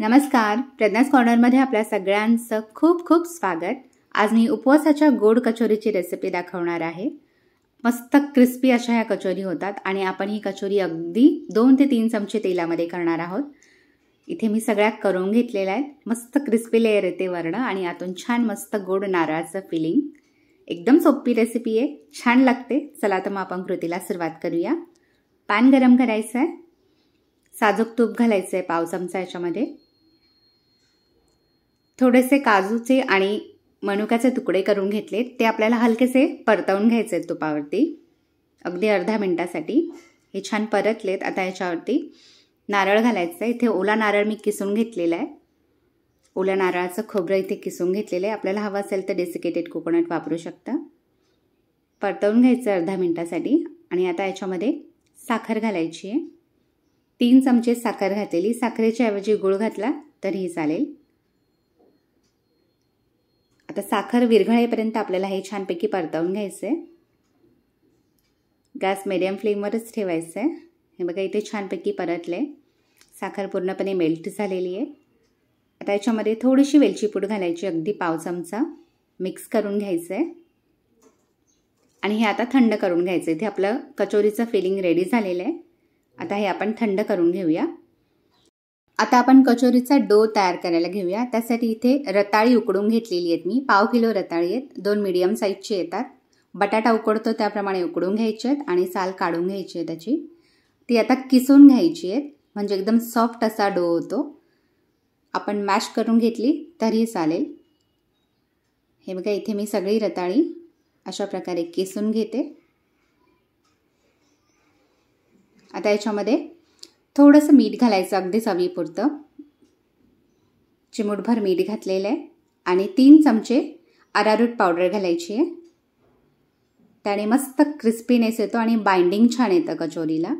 नमस्कार प्रज्ञास कॉर्नरमध्ये आपल्या सगळ्यांचं खूप खूप स्वागत आज मी उपवासाच्या गोड कचोरीची रेसिपी दाखवणार आहे मस्त क्रिस्पी अशा ह्या कचोरी होतात आणि आपण ही कचोरी अगदी दोन ते तीन चमचे तेलामध्ये करणार आहोत इथे मी सगळ्यात करून घेतलेल्या आहेत मस्त क्रिस्पी लेअर येते वर्ण आणि आतून छान मस्त गोड नारळाचं फिलिंग एकदम सोपी रेसिपी आहे छान लागते चला तर मग आपण कृतीला सुरुवात करूया पॅन गरम करायचं आहे साजूक तूप घालायचं आहे पाव चमचा याच्यामध्ये थोडेसे काजूचे आणि मनुक्याचे तुकडे करून घेतले ते आपल्याला हलकेसे परतवून घ्यायचे आहेत तुपावरती अगदी अर्धा मिनटासाठी हे छान परतलेत आता याच्यावरती नारळ घालायचं आहे इथे ओला नारळ मी किसून घेतलेला आहे ओला नारळाचं खोबरं इथे किसून घेतलेलं आहे आपल्याला हवं असेल तर डेसिकेटेड कोकोनट वापरू शकता परतवून घ्यायचं अर्धा मिनटासाठी आणि आता याच्यामध्ये साखर घालायची आहे तीन चमचे साखर घातलेली साखरेच्या ऐवजी गूळ घातला तरीही चालेल आता साखर विरघळेपर्यंत आपल्याला हे छानपैकी परतावून घ्यायचं आहे गॅस मिडियम फ्लेमवरच ठेवायचं आहे हे बघा इथे छानपैकी परतले साखर पूर्णपणे मेल्ट झालेली आहे आता याच्यामध्ये थोडीशी वेलची पूड घालायची अगदी पाव चमचा मिक्स करून घ्यायचं आहे आणि हे आता थंड करून घ्यायचं आहे इथे आपलं कचोरीचं फिलिंग रेडी झालेलं आहे आता हे आपण थंड करून घेऊया आता आपण कचोरीचा डो तयार करायला घेऊया त्यासाठी इथे रताळी उकडून घेतलेली आहेत मी पाव किलो रताळी आहेत दोन मिडियम साईजचे येतात बटाटा उकडतो त्याप्रमाणे उकडून घ्यायची आहेत आणि साल काढून घ्यायची आहे त्याची ती आता किसून घ्यायची आहेत म्हणजे एकदम सॉफ्ट असा डो होतो आपण मॅश करून घेतली तरी चालेल हे बघा इथे मी सगळी रताळी अशा प्रकारे किसून घेते आता याच्यामध्ये थोडंसं मीठ घालायचं अगदी चवीपुरतं चिमूटभर मीठ घातलेलं आहे आणि तीन चमचे अरारूट पावडर घालायची आहे त्याने मस्त क्रिस्पीनेस येतो आणि बाइंडिंग छान येतं कचोरीला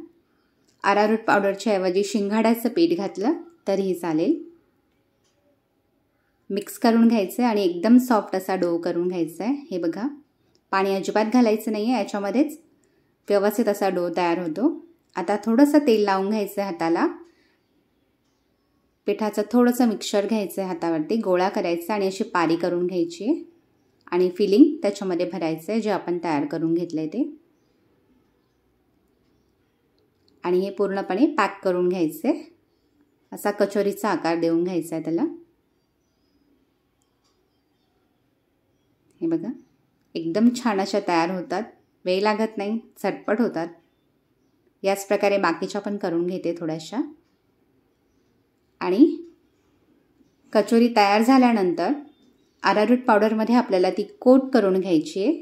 अरारूट पावडरच्या ऐवजी शिंगाड्याचं पीठ घातलं तरीही चालेल मिक्स करून घ्यायचं आहे आणि एकदम सॉफ्ट असा डो करून घ्यायचा आहे हे बघा पाणी अजिबात घालायचं नाही आहे याच्यामध्येच व्यवस्थित असा डो तयार होतो आता थोडंसं तेल लावून घ्यायचं आहे हाताला पिठाचं थोडंसं मिक्सर घ्यायचं आहे हातावरती गोळा करायचा आणि अशी पारी करून घ्यायची आणि फिलिंग त्याच्यामध्ये भरायचं आहे जे आपण तयार करून घेतलं आहे ते आणि हे पूर्णपणे पॅक करून घ्यायचे असा कचोरीचा आकार देऊन घ्यायचा आहे त्याला हे बघा एकदम छान अशा तयार होतात वेळ लागत नाही झटपट होतात याच प्रकारे बाकीच्या पण करून घेते थोड्याशा आणि कचोरी तयार झाल्यानंतर आरारूट पावडरमध्ये आपल्याला ती कोट करून घ्यायची आहे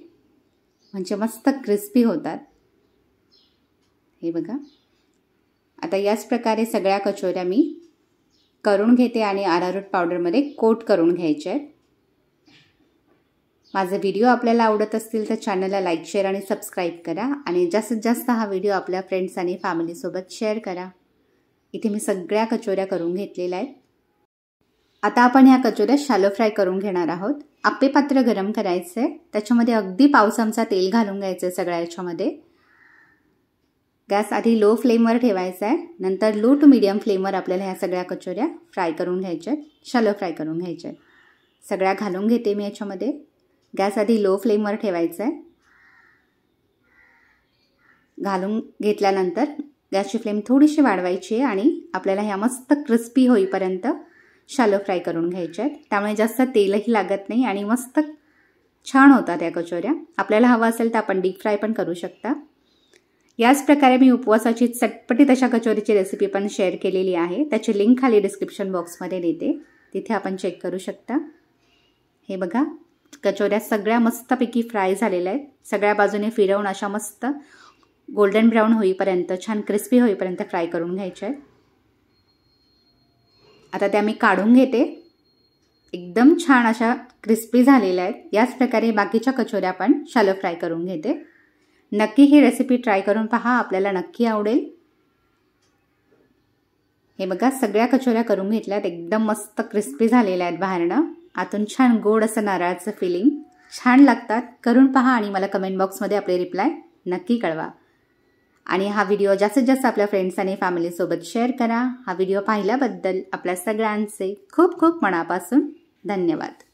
म्हणजे मस्त क्रिस्पी होतात हे बघा आता याच प्रकारे सगळ्या कचोऱ्या मी करून घेते आणि आरारूट पावडरमध्ये कोट करून घ्यायच्या आहेत माझे व्हिडिओ आपल्याला आवडत असतील तर चॅनलला लाईक शेअर आणि सबस्क्राईब करा आणि जास्तीत जास्त हा व्हिडिओ आपल्या फ्रेंड्स आणि फॅमिलीसोबत शेअर करा इथे मी सगळ्या कचोऱ्या करून घेतलेल्या आहेत आता आपण ह्या कचोऱ्या शालो फ्राय करून घेणार आहोत आपे पात्र गरम करायचं आहे त्याच्यामध्ये अगदी पाव चमचा तेल घालून घ्यायचं आहे सगळ्या याच्यामध्ये गॅस आधी लो फ्लेमवर ठेवायचा आहे नंतर लो टू मिडियम फ्लेमवर आपल्याला ह्या सगळ्या कचोऱ्या फ्राय करून घ्यायच्या आहेत शालो फ्राय करून घ्यायच्या आहेत सगळ्या घालून घेते मी याच्यामध्ये गॅस आधी लो फ्लेमवर ठेवायचा आहे घालून घेतल्यानंतर गॅसची फ्लेम थोडीशी वाढवायची आहे आणि आपल्याला ह्या मस्त क्रिस्पी होईपर्यंत शालो फ्राय करून घ्यायचे आहेत त्यामुळे जास्त तेलही लागत नाही आणि मस्त छान होतात या कचोऱ्या आपल्याला हवा असेल तर आपण डीप फ्राय पण करू शकता याच प्रकारे मी उपवासाची चटपटीत अशा कचोरीची रेसिपी पण शेअर केलेली आहे त्याची लिंक खाली डिस्क्रिप्शन बॉक्समध्ये देते तिथे आपण चेक करू शकता हे बघा कचोऱ्या सगळ्या मस्तपैकी फ्राय झालेल्या आहेत सगळ्या बाजूने फिरवून अशा मस्त गोल्डन ब्राऊन होईपर्यंत छान क्रिस्पी होईपर्यंत फ्राय करून घ्यायच्या आहेत आता त्या मी काढून घेते एकदम छान अशा क्रिस्पी झालेल्या आहेत याच प्रकारे बाकीच्या कचोऱ्या पण शालो फ्राय करून घेते नक्की ही रेसिपी ट्राय करून पहा आपल्याला नक्की आवडेल हे बघा सगळ्या कचोऱ्या करून घेतल्यात एकदम मस्त क्रिस्पी झालेल्या आहेत बाहेरनं आतून छान गोड असं नारळाचं फिलिंग छान लागतात करून पहा आणि मला कमेंट बॉक्समध्ये आपले रिप्लाय नक्की कळवा आणि हा व्हिडिओ जास्तीत जास्त आपल्या फ्रेंड्स आणि फॅमिलीसोबत शेअर करा हा व्हिडिओ पाहिल्याबद्दल आपल्या सगळ्यांचे खूप खूप मनापासून धन्यवाद